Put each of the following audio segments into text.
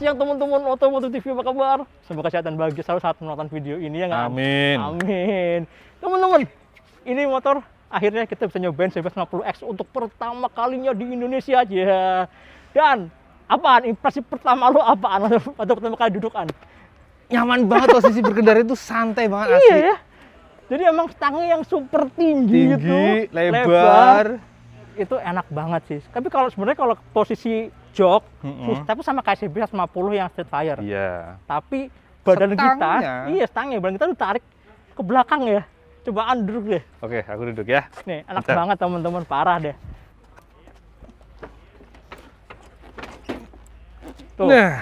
siang teman-teman Otomotif TV apa kabar? Semoga dan bahagia selalu saat menonton video ini ya nggak? Amin. Amin. Teman-teman, ini motor akhirnya kita bisa nyobain cb 50 x untuk pertama kalinya di Indonesia aja. Ya. Dan apaan? Impresi pertama lo apaan? Atau pertama kali dudukan? Nyaman banget posisi berkendara itu santai banget asli. Iya ya. Jadi emang stangnya yang super tinggi, tinggi gitu, lebar. lebar. Itu enak banget sih. Tapi kalau sebenarnya kalau posisi jok mm -hmm. tapi sama CB 150 yang Street Fire. Iya. Yeah. Tapi badan stangnya. kita, iya stangnya, badan kita ditarik ke belakang ya. Cobaan duduk deh. Oke, okay, aku duduk ya. Nih, enak Bentar. banget teman-teman, parah deh. Tuh. Nah.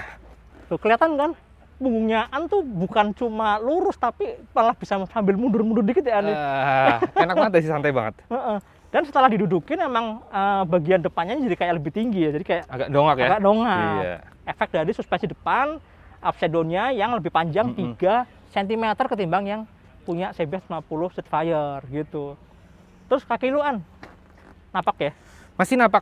Tuh kelihatan kan? Bungunyaan tuh bukan cuma lurus tapi malah bisa sambil mundur-mundur dikit ya. Uh, enak banget sih santai banget. dan setelah didudukin emang uh, bagian depannya jadi kayak lebih tinggi ya jadi kayak agak dongak ya agak dongak iya. efek dari suspensi depan upside down-nya yang lebih panjang mm -hmm. 3 cm ketimbang yang punya CB 50 Spitfire gitu terus kaki lu an napak ya masih napak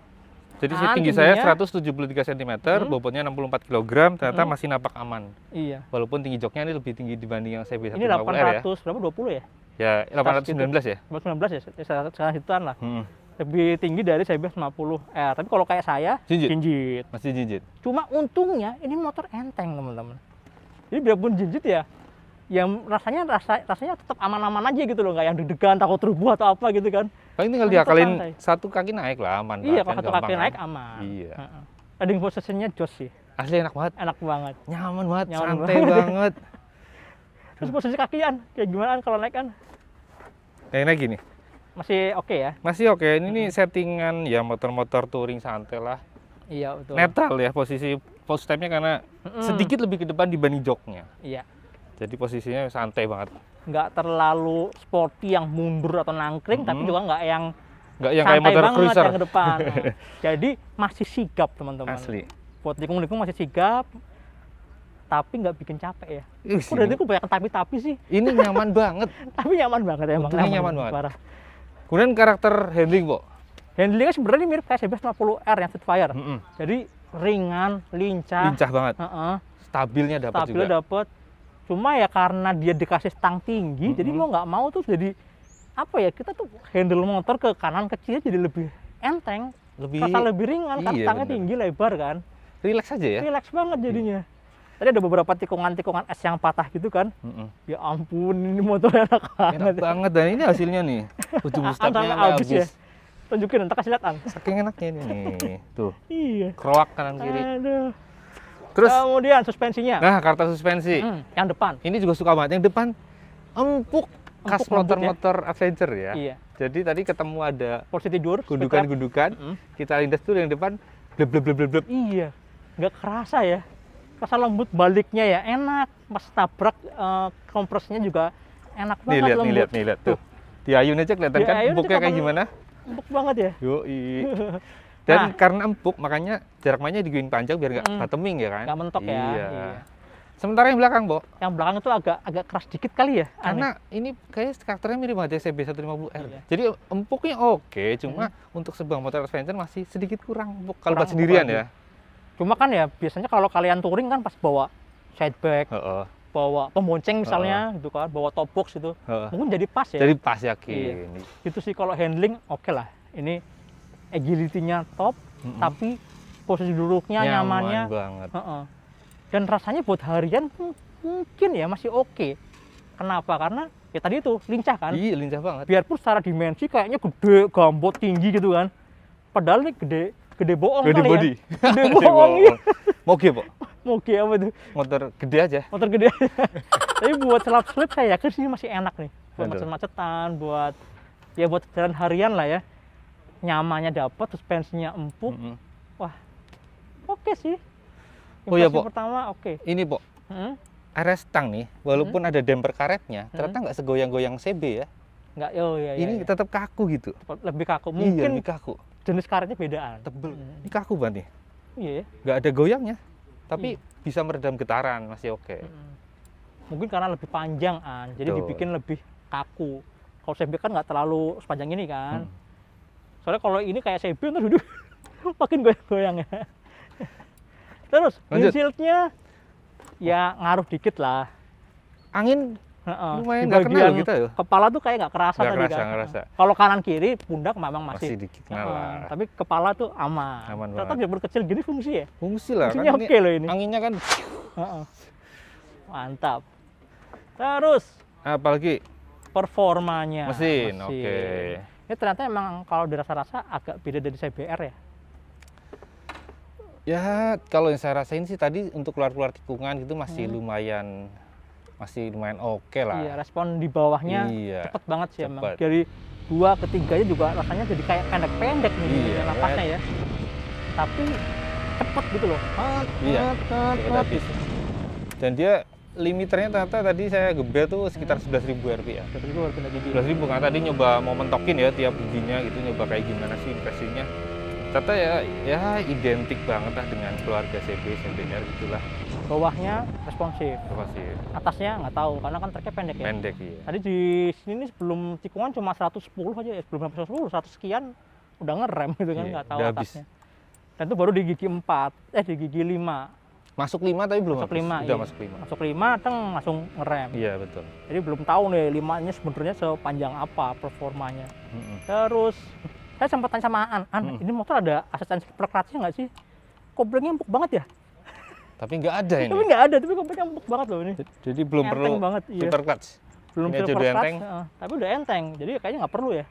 jadi ah, tinggi tingginya, saya 173 cm, hmm. bobotnya 64 kg, ternyata hmm. masih napak aman. Iya. Walaupun tinggi joknya ini lebih tinggi dibanding yang saya bisa Ini 800 ya. berapa 20 ya? Ya, 819 belas ya. 819 ya, sekarang hituan lah. Hmm. Lebih tinggi dari lima 50 Eh Tapi kalau kayak saya, jinjit. jinjit. Masih jinjit. Cuma untungnya ini motor enteng, teman-teman. Jadi biarpun jinjit ya, yang rasanya rasa, rasanya tetap aman-aman aja gitu loh nggak yang deg-degan takut terbuah atau apa gitu kan paling tinggal nah, diakalin satu kaki naik lah aman iya kalau satu kaki naik kan. aman iya ada posisinya jos sih asli enak banget enak banget nyaman banget nyaman santai banget, banget. terus posisi kakian kayak gimana kan kalau naik kan naik naik gini masih oke okay ya masih oke okay. ini mm -hmm. settingan ya motor-motor touring santai lah iya betul netral ya posisi post stepnya karena mm -hmm. sedikit lebih ke depan dibanding joknya iya jadi posisinya santai banget. Nggak terlalu sporty yang mundur atau nangkring, hmm. tapi juga nggak yang nggak yang kayak motor cruiser yang ke depan. Jadi masih sigap teman-teman. Asli. Buat dikung-dikung masih sigap, tapi nggak bikin capek ya. Udah dari itu banyak tapi-tapi sih. Ini nyaman banget. tapi nyaman banget ya bang. Nyaman, nyaman banget. Parah. Kemudian karakter handling, Bu. Handlingnya sebenarnya mirip kayak CBS 50R yang Spitfire. Mm -hmm. Jadi ringan, lincah. Lincah banget. Uh -uh. Stabilnya dapat juga. Stabilnya dapat cuma ya karena dia dikasih stang tinggi mm -hmm. jadi mau nggak mau tuh jadi apa ya kita tuh handle motor ke kanan kecil jadi lebih enteng lebih kata lebih ringan kan iya, karena stangnya bener. tinggi lebar kan relax aja ya relax banget iya. jadinya hmm. tadi ada beberapa tikungan-tikungan es yang patah gitu kan mm -hmm. ya ampun ini motor enak banget enak banget dan ini hasilnya nih ujung ah, stangnya habis ya tunjukin entah kasih lihat saking enaknya ini tuh iya kroak kanan kiri Aduh. Terus kemudian suspensinya. Nah, kartu suspensi. Hmm, yang depan. Ini juga suka banget yang depan. Empuk, empuk khas ya. motor-motor ya. adventure ya. Iya. Jadi tadi ketemu ada porsi tidur, gundukan-gundukan. Hmm. Kita lindas tuh yang depan bleb bleb bleb bleb. Iya. Nggak kerasa ya. Rasa lembut baliknya ya, enak. Pas tabrak uh, kompresnya juga enak banget nih, lihat, lembut. Nih, lihat, nih, lihat. Tuh. Di ayun aja kelihatan kan empuknya kayak gimana? Empuk banget ya. Yo, Dan nah. karena empuk, makanya jarak mainnya diguin panjang biar nggak mm. bottoming ya kan? Nggak mentok ya. iya. ya. Iya. Sementara yang belakang, Bo. Yang belakang itu agak agak keras dikit kali ya. Karena ini kayak karakternya mirip banget ya, lima 150R. Iya. Jadi empuknya oke, cuma hmm. untuk sebuah motor adventure masih sedikit kurang empuk kalau buat sendirian ya. Cuma kan ya biasanya kalau kalian touring kan pas bawa side uh -uh. bawa pembonceng misalnya uh -uh. gitu kan, bawa top box itu, Uh -uh. Mungkin jadi pas ya. Jadi pas yakin. Iya. Gitu sih kalau handling oke okay lah. Ini agility-nya top, mm -hmm. tapi posisi duduknya Nyaman nyamannya banget. Uh -uh. Dan rasanya buat harian mungkin ya masih oke. Okay. Kenapa? Karena ya tadi itu lincah kan? Iya, lincah banget. Biarpun secara dimensi kayaknya gede, gambot, tinggi gitu kan. Padahal ini gede, gede bohong gede kali ya. body. ya. Gede bohong. Gede bohong. oke, Pak. Moge apa itu? Motor gede aja. Motor gede aja. Tapi buat selap slip saya yakin sih masih enak nih. Buat macet-macetan, buat ya buat jalan harian lah ya nyamannya dapat suspensinya empuk mm -hmm. wah oke okay sih Invasi oh ya bu pertama oke okay. ini bu. hmm? RS Tang nih walaupun hmm? ada damper karetnya hmm? ternyata nggak segoyang-goyang CB ya nggak oh ya, ini ya. tetap kaku gitu lebih kaku iya, mungkin iya, lebih kaku jenis karetnya bedaan tebel hmm. ini kaku banget nih iya yeah. nggak ada goyangnya tapi yeah. bisa meredam getaran masih oke okay. hmm. mungkin karena lebih panjang an jadi Betul. dibikin lebih kaku kalau CB kan nggak terlalu sepanjang ini kan hmm soalnya kalau ini kayak CB terus duduk makin goyang-goyang ya terus windshieldnya ya ngaruh dikit lah angin lumayan nggak kena kita gitu ya. Kepala tuh kayak nggak kerasa gak tadi kerasa, kan. Kerasa. Kalau kanan kiri pundak memang masih, masih dikit uh, tapi kepala tuh aman. aman Tetap jamur kecil gini fungsi ya. Fungsi lah. Fungsinya kan oke okay loh ini. Anginnya kan. Uh, uh. Mantap. Terus. Apalagi performanya mesin, mesin. oke. Okay. Ini ternyata emang kalau dirasa-rasa agak beda dari CBR ya. Ya kalau yang saya rasain sih tadi untuk keluar-keluar tikungan itu masih hmm. lumayan masih lumayan oke okay lah. Iya, respon di bawahnya iya, cepet banget sih cepet. emang. Dari dua ketiganya juga rasanya jadi kayak pendek-pendek nih iya, kan? napasnya ya. Tapi cepet gitu loh. Hat, iya, Dan dia limiternya ternyata tadi saya gebel tuh sekitar sebelas hmm. ribu rupiah. Sebelas ribu ya. kena tadi nyoba mau mentokin ya tiap giginya gitu nyoba kayak gimana sih impresinya. Ternyata ya ya identik banget lah dengan keluarga CB, CBR gitulah. Bawahnya responsif. Responsif. Atasnya nggak tahu karena kan truknya pendek ya. Pendek ya. Tadi di sini nih sebelum tikungan cuma 110 aja ya sebelum sampai 110 100 sekian udah ngerem gitu kan iya, nggak yeah, tahu atasnya. Habis. Dan itu baru di gigi 4, eh di gigi 5 masuk lima tapi belum masuk lima sudah iya. masuk lima masuk lima teng langsung ngerem iya betul jadi belum tahu nih limanya sebenarnya sepanjang apa performanya mm -hmm. terus saya sempat tanya sama An An mm -hmm. ini motor ada asisten perkeratnya nggak sih koblingnya empuk banget ya tapi nggak ada ini tapi nggak ada tapi koblingnya empuk banget loh ini jadi belum enteng perlu banget, iya. clutch belum perlu clutch enteng. Uh, tapi udah enteng jadi kayaknya nggak perlu ya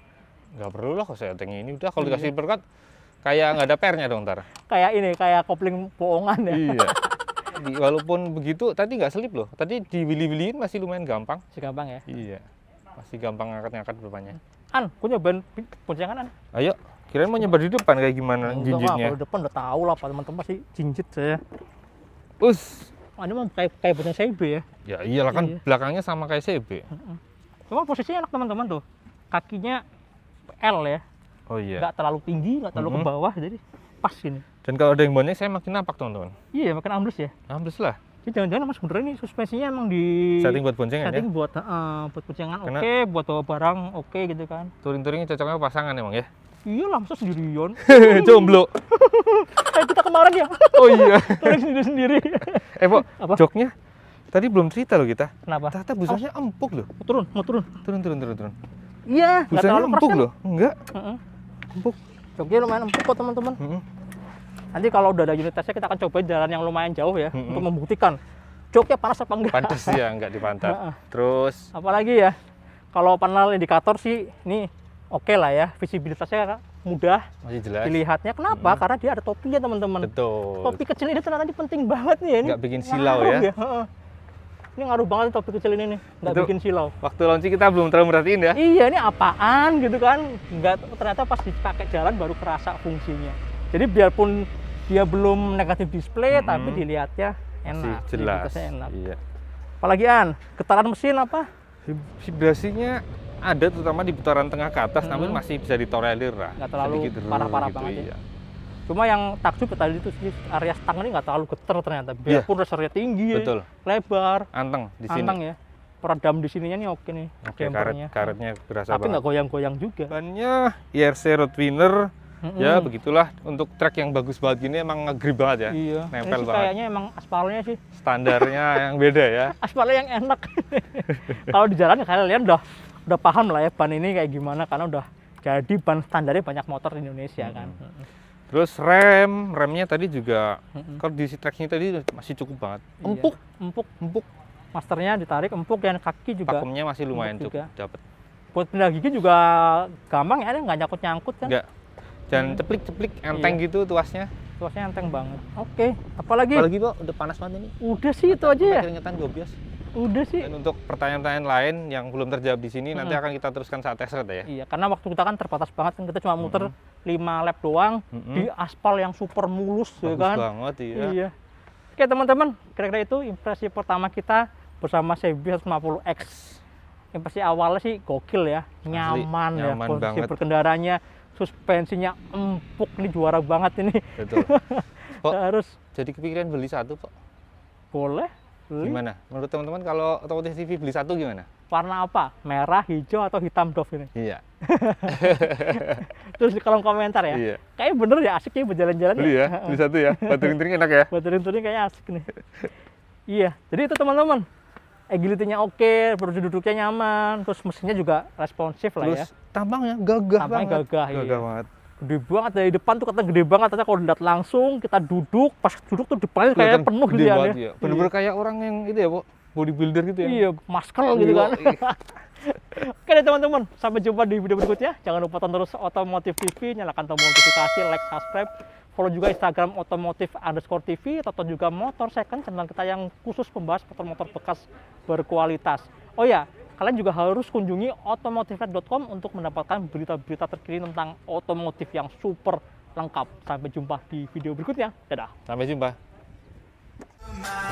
nggak perlu lah kalau saya enteng ini udah kalau iya. dikasih filter kayak nggak ada pernya dong ntar kayak ini kayak kopling bohongan ya iya walaupun begitu tadi nggak selip loh. Tadi di dibili-biliin masih lumayan gampang. Masih gampang ya? Iya. Masih gampang ngangkat-ngangkat berapanya. An, punya nyobain poncangan An. Ayo, kirain mau nyebar di depan kayak gimana nah, jinjitnya. Kalau depan udah tahu lah Pak teman-teman sih jinjit saya. Us. Ah, ini mah kayak kayak punya CB ya. Ya iyalah kan iya. belakangnya sama kayak CB. Cuma posisinya enak teman-teman tuh. Kakinya L ya. Oh iya. Nggak terlalu tinggi, nggak terlalu mm -hmm. ke bawah jadi pas ini. Dan kalau ada yang bonek, saya makin nampak teman-teman. Iya, makin ambles ya. Ambles lah. Jadi jangan-jangan mas sebenarnya ini suspensinya emang di setting buat boncengan ya? setting ya? buat uh, buat boncengan oke, okay, buat bawa barang oke okay, gitu kan. turing touringnya cocoknya pasangan emang ya? Iya langsung sendirian. sendirian. Jomblo. eh, kita kemarin ya. oh iya. Turing sendiri-sendiri. eh, Pak, joknya tadi belum cerita loh kita. Kenapa? Ternyata busanya oh. empuk loh. Mau oh, turun, mau turun. Turun, turun, turun, turun. Iya, busanya empuk kan? loh. Enggak. Uh -uh. Empuk. Joknya lumayan empuk kok, teman-teman. Uh -uh Nanti kalau udah ada unit testnya kita akan coba jalan yang lumayan jauh ya hmm. untuk membuktikan joknya panas apa enggak. Panas ya, enggak dipantau. Nah, Terus apalagi ya? Kalau panel indikator sih ini oke okay lah ya, visibilitasnya mudah Masih jelas. dilihatnya. Kenapa? Hmm. Karena dia ada topi ya teman-teman. Betul. Topi kecil ini ternyata penting banget nih ya. Ini nggak bikin silau ya. ya. Ini ngaruh banget topi kecil ini nih, nggak Itu bikin silau. Waktu launching kita belum terlalu merhatiin ya. Iya, ini apaan gitu kan. Nggak, ternyata pas dipakai jalan baru kerasa fungsinya. Jadi biarpun dia belum negatif display hmm. tapi dilihatnya enak Masih jelas enak. Iya. apalagi an getaran mesin apa vibrasinya ada terutama di putaran tengah ke atas hmm. namun masih bisa ditolerir lah nggak terlalu parah-parah gitu, banget ya. iya. ya cuma yang takjub ya tadi itu sih area stang ini nggak terlalu geter ternyata iya. biarpun yeah. resernya tinggi ya, Betul. lebar anteng di sini anteng ya peredam di sininya nih oke nih oke, okay, karet karetnya berasa tapi nggak goyang-goyang juga bannya IRC Roadwinner hmm Ya begitulah untuk trek yang bagus banget gini emang ngegrip banget ya. Iya. Nempel banget. Kayaknya emang aspalnya sih. Standarnya yang beda ya. Aspalnya yang enak. Kalau di jalan ya kalian udah udah paham lah ya ban ini kayak gimana karena udah jadi ban standarnya banyak motor di Indonesia hmm. kan. Terus rem, remnya tadi juga mm-hmm. kondisi treknya tadi masih cukup banget. Iya. Empuk, iya. empuk, empuk. Masternya ditarik empuk yang kaki juga. Vakumnya masih lumayan cukup dapat. Buat pindah gigi juga gampang ya, nggak nyangkut-nyangkut kan? Nggak, dan hmm. ceplik-ceplik iya. enteng iya. gitu tuasnya tuasnya enteng banget oke okay. apalagi apalagi pak udah panas banget ini udah sih itu aja ya keringetan gue bias udah sih dan untuk pertanyaan-pertanyaan lain yang belum terjawab di sini hmm. nanti akan kita teruskan saat tes ya iya karena waktu kita kan terbatas banget kan kita cuma hmm. muter hmm. 5 lap doang hmm. di aspal yang super mulus ya Bagus ya kan banget iya, iya. oke teman-teman kira-kira itu impresi pertama kita bersama CB 150X yang pasti awalnya sih gokil ya nyaman Asli, ya nyaman kondisi banget. berkendaranya suspensinya empuk nih juara banget ini betul kok harus jadi kepikiran beli satu kok boleh beli. gimana menurut teman-teman kalau otomotif TV beli satu gimana warna apa merah hijau atau hitam dove ini iya terus di kolom komentar ya iya. kayaknya bener ya asik ya berjalan-jalan beli ya, ya beli satu ya batu ring enak ya batu ring enak kayaknya asik nih iya jadi itu teman-teman agility-nya oke, okay, duduknya nyaman, terus mesinnya juga responsif lah terus, ya. Terus tambangnya gagah tampangnya banget. gagah, gagah iya. banget. Gede banget dari depan tuh kata gede banget, ternyata kalau dilihat langsung kita duduk, pas duduk tuh depannya kayak penuh gitu ya. Iya. Bener-bener kayak orang yang itu ya, bodybuilder gitu ya. Iya, masker gitu kan. Iya. Oke deh teman-teman, sampai jumpa di video berikutnya. Jangan lupa tonton terus Otomotif TV, nyalakan tombol notifikasi, like, subscribe follow juga Instagram otomotif underscore TV atau juga motor second channel kita yang khusus membahas motor-motor bekas berkualitas. Oh ya, kalian juga harus kunjungi otomotifnet.com untuk mendapatkan berita-berita terkini tentang otomotif yang super lengkap. Sampai jumpa di video berikutnya. Dadah. Sampai jumpa.